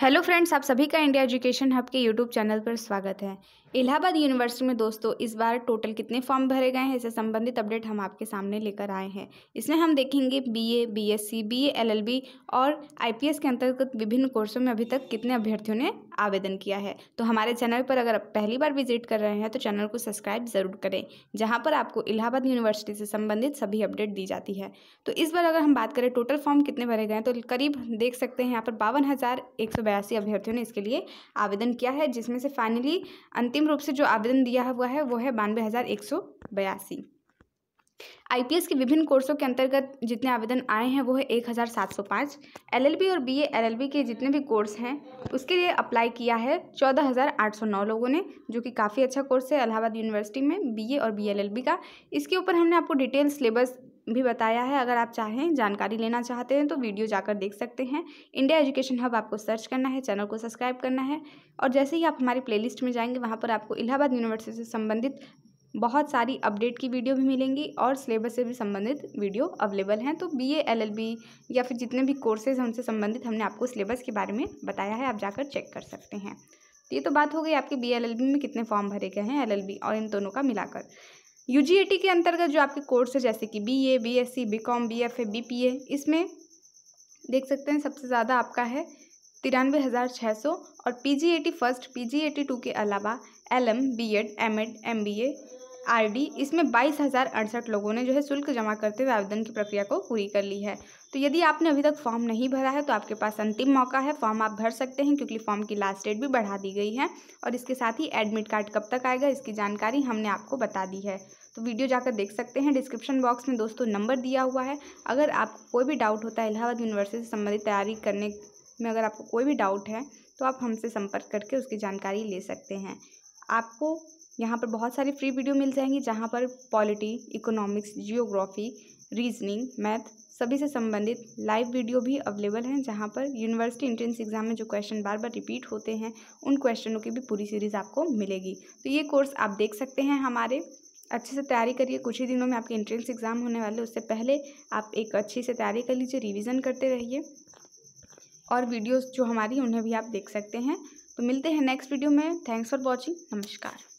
hello friends आप सभी का इंडिया एजुकेशन हब के यूट्यूब चैनल पर स्वागत है इलाहाबाद यूनिवर्सिटी में दोस्तों इस बार टोटल कितने फॉर्म भरे गए हैं इससे संबंधित अपडेट हम आपके सामने लेकर आए हैं इसमें हम देखेंगे बीए, बीएससी, बीए एलएलबी और आईपीएस के अंतर्गत विभिन्न कोर्सों में अभी तक कितने अभ्यर्थियों ने आवेदन किया है तो हमारे चैनल पर अगर आप पहली बार विजिट कर रहे हैं तो चैनल को सब्सक्राइब ज़रूर करें जहाँ पर आपको इलाहाबाद यूनिवर्सिटी से संबंधित सभी अपडेट दी जाती है तो इस बार अगर हम बात करें टोटल फॉर्म कितने भरे गए हैं तो करीब देख सकते हैं यहाँ पर बावन बयासी अभ्यर्थियों ने इसके लिए आवेदन किया है जिसमें से फाइनली अंतिम रूप से जो आवेदन दिया हुआ है वो है बानवे हज़ार एक सौ बयासी आईपीएस के विभिन्न कोर्सों के अंतर्गत जितने आवेदन आए हैं वो है एक हज़ार सात सौ पाँच एल एल बी और बी एल एल बी के जितने भी कोर्स हैं उसके लिए अप्लाई किया है चौदह हज़ार आठ सौ नौ लोगों ने जो कि काफ़ी अच्छा कोर्स है इलाहाबाद यूनिवर्सिटी में बीए और बी एल एल बी का इसके ऊपर हमने आपको डिटेल सिलेबस भी बताया है अगर आप चाहें जानकारी लेना चाहते हैं तो वीडियो जाकर देख सकते हैं इंडिया एजुकेशन हब आपको सर्च करना है चैनल को सब्सक्राइब करना है और जैसे ही आप हमारी प्लेलिस्ट में जाएंगे वहाँ पर आपको इलाहाबाद यूनिवर्सिटी से संबंधित बहुत सारी अपडेट की वीडियो भी मिलेंगी और सिलेबस से भी संबंधित वीडियो अवेलेबल हैं तो बी एलएलबी या फिर जितने भी कोर्सेज हैं उनसे संबंधित हमने आपको सिलेबस के बारे में बताया है आप जाकर चेक कर सकते हैं तो ये तो बात हो गई आपके बी एल एल बी में कितने फॉर्म भरे गए हैं एल एल बी और इन दोनों का मिलाकर यू के अंतर्गत जो आपके कोर्स है जैसे कि B A B S C B com B F A B P A इसमें देख सकते हैं सबसे ज़्यादा आपका है तिरानवे हज़ार छः सौ और P G A T first P G A T two के अलावा L M B Ed M Ed M B A ID इसमें बाईस हज़ार अड़सठ लोगों ने जो है शुल्क जमा करते हुए आवेदन की प्रक्रिया को पूरी कर ली है तो यदि आपने अभी तक फॉर्म नहीं भरा है तो आपके पास अंतिम मौका है फॉर्म आप भर सकते हैं क्योंकि फॉर्म की लास्ट डेट भी बढ़ा दी गई है और इसके साथ ही एडमिट कार्ड कब तक आएगा इसकी जानकारी हमने आपको बता दी है तो वीडियो जाकर देख सकते हैं डिस्क्रिप्शन बॉक्स में दोस्तों नंबर दिया हुआ है अगर आपको कोई भी डाउट होता है इलाहाबाद यूनिवर्सिटी से संबंधित तैयारी करने में अगर आपको कोई भी डाउट है तो आप हमसे संपर्क करके उसकी जानकारी ले सकते हैं आपको यहाँ पर बहुत सारी फ्री वीडियो मिल जाएंगी जहाँ पर polity economics geography reasoning math सभी से संबंधित लाइव वीडियो भी अवेलेबल हैं जहाँ पर यूनिवर्सिटी एंट्रेंस एग्जाम में जो क्वेश्चन बार बार रिपीट होते हैं उन क्वेश्चनों की भी पूरी सीरीज़ आपको मिलेगी तो ये कोर्स आप देख सकते हैं हमारे अच्छे से तैयारी करिए कुछ ही दिनों में आपके एंट्रेंस एग्ज़ाम होने वाले उससे पहले आप एक अच्छी से तैयारी कर लीजिए रिविज़न करते रहिए और वीडियोज़ जो हमारी उन्हें भी आप देख सकते हैं तो मिलते हैं नेक्स्ट वीडियो में थैंक्स फॉर वॉचिंग नमस्कार